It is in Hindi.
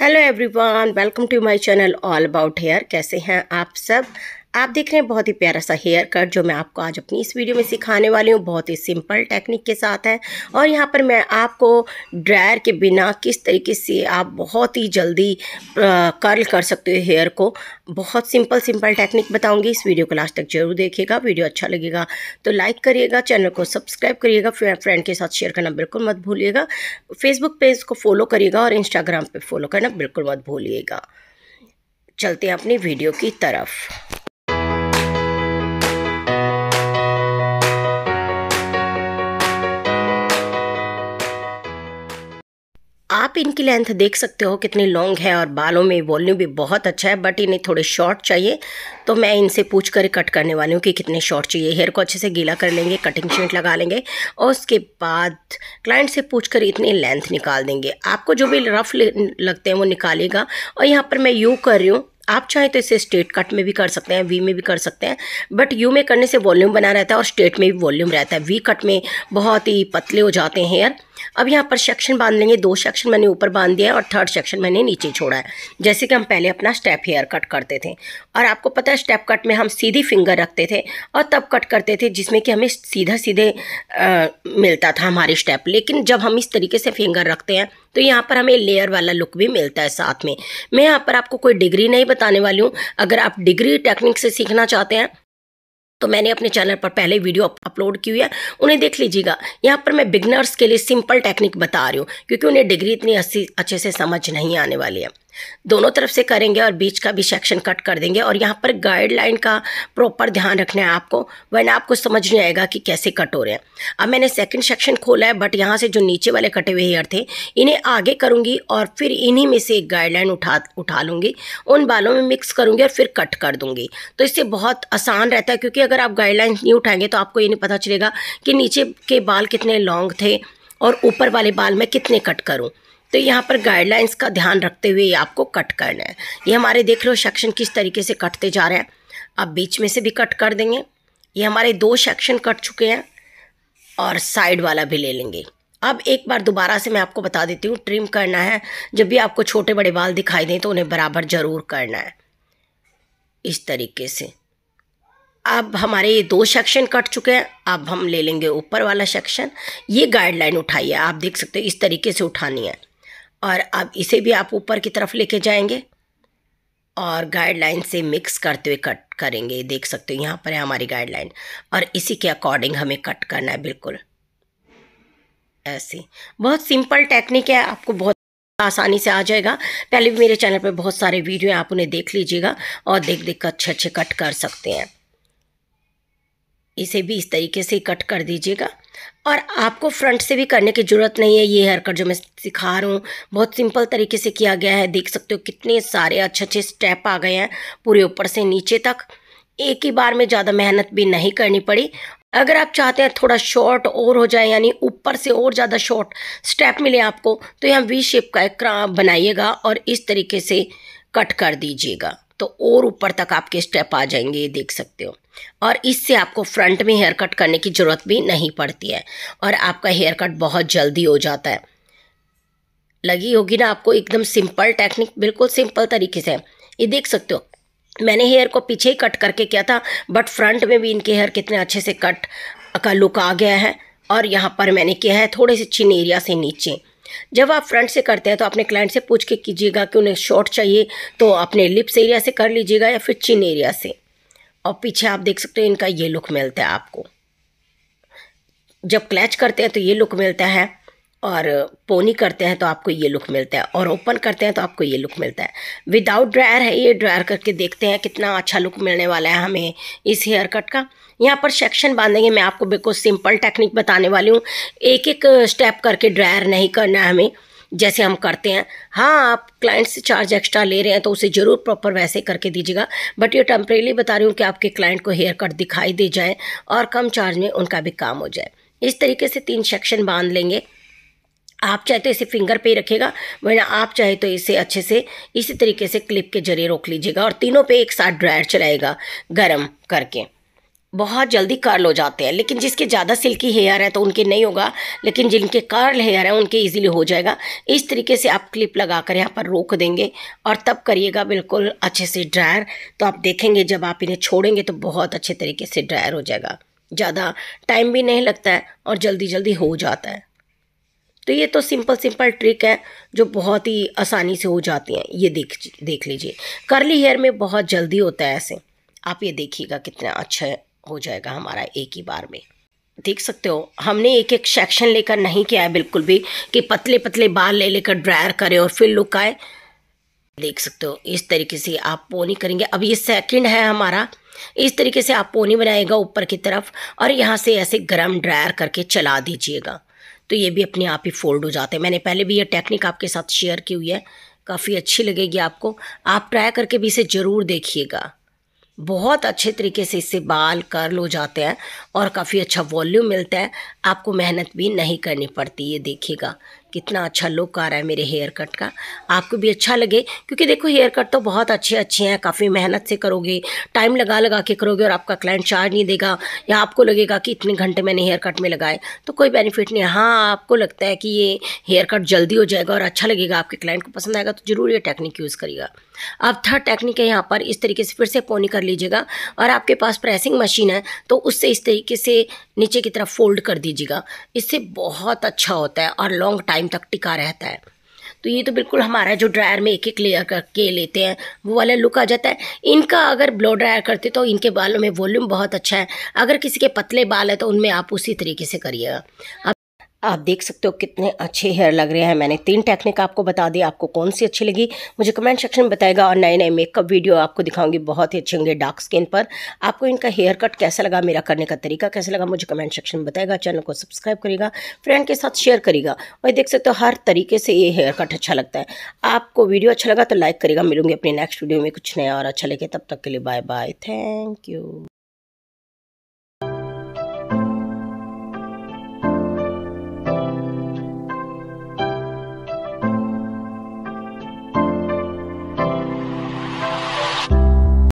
hello everyone welcome to my channel all about hair कैसे हैं आप सब आप देख रहे हैं बहुत ही प्यारा सा हेयर कट जो मैं आपको आज अपनी इस वीडियो में सिखाने वाली हूँ बहुत ही सिंपल टेक्निक के साथ है और यहाँ पर मैं आपको ड्रायर के बिना किस तरीके से आप बहुत ही जल्दी कर्ल कर सकते हो हेयर को बहुत सिंपल सिंपल टेक्निक बताऊँगी इस वीडियो को लास्ट तक जरूर देखिएगा वीडियो अच्छा लगेगा तो लाइक करिएगा चैनल को सब्सक्राइब करिएगा फ्रेंड के साथ शेयर करना बिल्कुल मत भूलिएगा फेसबुक पेज को फॉलो करिएगा और इंस्टाग्राम पर फॉलो करना बिल्कुल मत भूलिएगा चलते हैं अपनी वीडियो की तरफ आप इनकी लेंथ देख सकते हो कितनी लॉन्ग है और बालों में वॉल्यूम भी बहुत अच्छा है बट इन्हें थोड़े शॉर्ट चाहिए तो मैं इनसे पूछ कर कट करने वाली हूँ कि कितने शॉर्ट चाहिए हेयर को अच्छे से गीला कर लेंगे कटिंग शीट लगा लेंगे और उसके बाद क्लाइंट से पूछ कर इतनी लेंथ निकाल देंगे आपको जो भी रफ लगते हैं वो निकालेगा और यहाँ पर मैं यू कर रही हूँ आप चाहें तो इसे स्ट्रेट कट में भी कर सकते हैं वी में भी कर सकते हैं बट यू में करने से वॉल्यूम बना रहता है और स्ट्रेट में भी वॉल्यूम रहता है वी कट में बहुत ही पतले हो जाते हैं हेयर अब यहाँ पर सेक्शन बांध लेंगे दो सेक्शन मैंने ऊपर बांध दिया है और थर्ड सेक्शन मैंने नीचे छोड़ा है जैसे कि हम पहले अपना स्टेप हेयर कट करते थे और आपको पता है स्टेप कट में हम सीधी फिंगर रखते थे और तब कट करते थे जिसमें कि हमें सीधा सीधे आ, मिलता था हमारे स्टेप लेकिन जब हम इस तरीके से फिंगर रखते हैं तो यहाँ पर हमें लेयर वाला लुक भी मिलता है साथ में मैं यहाँ पर आपको कोई डिग्री नहीं बताने वाली हूँ अगर आप डिग्री टेक्निक से सीखना चाहते हैं तो मैंने अपने चैनल पर पहले वीडियो अपलोड की हुई है उन्हें देख लीजिएगा यहाँ पर मैं बिगनर्स के लिए सिंपल टेक्निक बता रही हूँ क्योंकि उन्हें डिग्री इतनी अच्छी अच्छे से समझ नहीं आने वाली है दोनों तरफ से करेंगे और बीच का भी सेक्शन कट कर देंगे और यहाँ पर गाइडलाइन का प्रॉपर ध्यान रखना है आपको वरना आपको समझ नहीं आएगा कि कैसे कट हो रहे हैं अब मैंने सेकंड सेक्शन खोला है बट यहाँ से जो नीचे वाले कटे हुए हेयर थे इन्हें आगे करूँगी और फिर इन्हीं में से एक गाइडलाइन उठा उठा लूँगी उन बालों में मिक्स करूँगी और फिर कट कर दूँगी तो इससे बहुत आसान रहता है क्योंकि अगर आप गाइडलाइन नहीं उठाएंगे तो आपको ये नहीं पता चलेगा कि नीचे के बाल कितने लॉन्ग थे और ऊपर वाले बाल मैं कितने कट करूँ तो यहाँ पर गाइडलाइंस का ध्यान रखते हुए आपको कट करना है ये हमारे देख लो सेक्शन किस तरीके से कटते जा रहे हैं आप बीच में से भी कट कर देंगे ये हमारे दो सेक्शन कट चुके हैं और साइड वाला भी ले लेंगे अब एक बार दोबारा से मैं आपको बता देती हूँ ट्रिम करना है जब भी आपको छोटे बड़े बाल दिखाई दें तो उन्हें बराबर ज़रूर करना है इस तरीके से अब हमारे ये दो सेक्शन कट चुके हैं अब हम ले लेंगे ऊपर वाला सेक्शन ये गाइडलाइन उठाइए आप देख सकते हो इस तरीके से उठानी है और अब इसे भी आप ऊपर की तरफ लेके जाएंगे और गाइडलाइन से मिक्स करते हुए कट करेंगे देख सकते हो यहाँ पर है हमारी गाइडलाइन और इसी के अकॉर्डिंग हमें कट करना है बिल्कुल ऐसे बहुत सिंपल टेक्निक है आपको बहुत आसानी से आ जाएगा पहले भी मेरे चैनल पे बहुत सारे वीडियो हैं आप उन्हें देख लीजिएगा और देख देख कर अच्छे अच्छे कट कर सकते हैं इसे भी इस तरीके से कट कर दीजिएगा और आपको फ्रंट से भी करने की ज़रूरत नहीं है ये हेयर कट जो मैं सिखा रहा हूँ बहुत सिंपल तरीके से किया गया है देख सकते हो कितने सारे अच्छे अच्छे स्टेप आ गए हैं पूरे ऊपर से नीचे तक एक ही बार में ज़्यादा मेहनत भी नहीं करनी पड़ी अगर आप चाहते हैं थोड़ा शॉर्ट और हो जाए यानी ऊपर से और ज़्यादा शॉर्ट स्टेप मिले आपको तो यहाँ वी शेप का एक बनाइएगा और इस तरीके से कट कर दीजिएगा तो और ऊपर तक आपके स्टेप आ जाएंगे ये देख सकते हो और इससे आपको फ्रंट में हेयर कट करने की ज़रूरत भी नहीं पड़ती है और आपका हेयर कट बहुत जल्दी हो जाता है लगी होगी ना आपको एकदम सिंपल टेक्निक बिल्कुल सिंपल तरीके से ये देख सकते हो मैंने हेयर को पीछे ही कट करके किया था बट फ्रंट में भी इनके हेयर कितने अच्छे से कट का लुक आ गया है और यहाँ पर मैंने किया है थोड़े से चिन एरिया से नीचे जब आप फ्रंट से करते हैं तो अपने क्लाइंट से पूछ के कीजिएगा कि उन्हें शॉर्ट चाहिए तो अपने लिप्स एरिया से कर लीजिएगा या फिर चिन एरिया से और पीछे आप देख सकते हो इनका ये लुक मिलता है आपको जब क्लैच करते हैं तो ये लुक मिलता है और पोनी करते हैं तो आपको ये लुक मिलता है और ओपन करते हैं तो आपको ये लुक मिलता है विदाउट ड्रायर है ये ड्रायर करके देखते हैं कितना अच्छा लुक मिलने वाला है हमें इस हेयर कट का यहाँ पर सेक्शन बांधेंगे मैं आपको बिल्कुल सिंपल टेक्निक बताने वाली हूँ एक एक स्टेप करके ड्रायर नहीं करना है हमें जैसे हम करते हैं हाँ आप क्लाइंट से चार्ज एक्स्ट्रा ले रहे हैं तो उसे ज़रूर प्रॉपर वैसे करके दीजिएगा बट ये टेम्परेली बता रही हूँ कि आपके क्लाइंट को हेयर कट दिखाई दे जाए और कम चार्ज में उनका भी काम हो जाए इस तरीके से तीन सेक्शन बांध लेंगे आप चाहे तो इसे फिंगर पे ही रखेगा वरना आप चाहे तो इसे अच्छे से इसी तरीके से क्लिप के जरिए रोक लीजिएगा और तीनों पे एक साथ ड्रायर चलाएगा गर्म करके बहुत जल्दी कर्ल हो जाते हैं लेकिन जिसके ज़्यादा सिल्की हेयर है तो उनके नहीं होगा लेकिन जिनके कर्ल हेयर है उनके इजीली हो जाएगा इस तरीके से आप क्लिप लगा कर यहाँ पर रोक देंगे और तब करिएगा बिल्कुल अच्छे से ड्रायर तो आप देखेंगे जब आप इन्हें छोड़ेंगे तो बहुत अच्छे तरीके से ड्रायर हो जाएगा ज़्यादा टाइम भी नहीं लगता है और जल्दी जल्दी हो जाता है तो ये तो सिंपल सिंपल ट्रिक है जो बहुत ही आसानी से हो जाती हैं ये देख देख लीजिए कर्ली हेयर में बहुत जल्दी होता है ऐसे आप ये देखिएगा कितना अच्छा है हो जाएगा हमारा एक ही बार में देख सकते हो हमने एक एक सेक्शन लेकर नहीं किया है बिल्कुल भी कि पतले पतले बाल ले लेकर ड्रायर करें और फिर लुकाए देख सकते हो इस तरीके से आप पोनी करेंगे अब ये सेकंड है हमारा इस तरीके से आप पोनी बनाएगा ऊपर की तरफ और यहाँ से ऐसे गर्म ड्रायर करके चला दीजिएगा तो ये भी अपने आप ही फोल्ड हो जाते हैं मैंने पहले भी ये टेक्निक आपके साथ शेयर की हुई है काफ़ी अच्छी लगेगी आपको आप ट्राई करके भी इसे ज़रूर देखिएगा बहुत अच्छे तरीके से इससे बाल कर्ल हो जाते हैं और काफ़ी अच्छा वॉल्यूम मिलता है आपको मेहनत भी नहीं करनी पड़ती ये देखिएगा कितना अच्छा लुक आ रहा है मेरे हेयर कट का आपको भी अच्छा लगे क्योंकि देखो हेयर कट तो बहुत अच्छे अच्छे हैं काफ़ी मेहनत से करोगे टाइम लगा लगा के करोगे और आपका क्लाइंट चार्ज नहीं देगा या आपको लगेगा कि इतने घंटे मैंने हेयर कट में लगाए तो कोई बेनिफिट नहीं हाँ आपको लगता है कि ये हेयर कट जल्दी हो जाएगा और अच्छा लगेगा आपके क्लाइंट को पसंद आएगा तो ज़रूर ये टेक्निक यूज़ करिएगा अब थर्ड टेक्निक है यहाँ पर इस तरीके से फिर से पोनी कर लीजिएगा और आपके पास प्रेसिंग मशीन है तो उससे इस तरीके से नीचे की तरफ फोल्ड कर दीजिएगा इससे बहुत अच्छा होता है और लॉन्ग टाइम टाइम तक टिका रहता है तो ये तो बिल्कुल हमारा जो ड्रायर में एक एक लेयर करके लेते हैं वो वाला लुक आ जाता है इनका अगर ब्लो ड्रायर करते तो इनके बालों में वॉल्यूम बहुत अच्छा है अगर किसी के पतले बाल है तो उनमें आप उसी तरीके से करिएगा आप देख सकते हो कितने अच्छे हेयर लग रहे हैं मैंने तीन टेक्निक आपको बता दी आपको कौन सी अच्छी लगी मुझे कमेंट सेक्शन में बताएगा और नए नए मेकअप वीडियो आपको दिखाऊंगी बहुत ही अच्छे होंगे डार्क स्किन पर आपको इनका हेयर कट कैसा लगा मेरा करने का तरीका कैसा लगा मुझे कमेंट सेक्शन में बताएगा चैनल को सब्सक्राइब करेगा फ्रेंड के साथ शेयर करेगा वही देख सकते हो हर तरीके से ये हेयर कट अच्छा लगता है आपको वीडियो अच्छा लगा तो लाइक करेगा मिलूंगी अपने नेक्स्ट वीडियो में कुछ नया और अच्छा लगे तब तक के लिए बाय बाय थैंक यू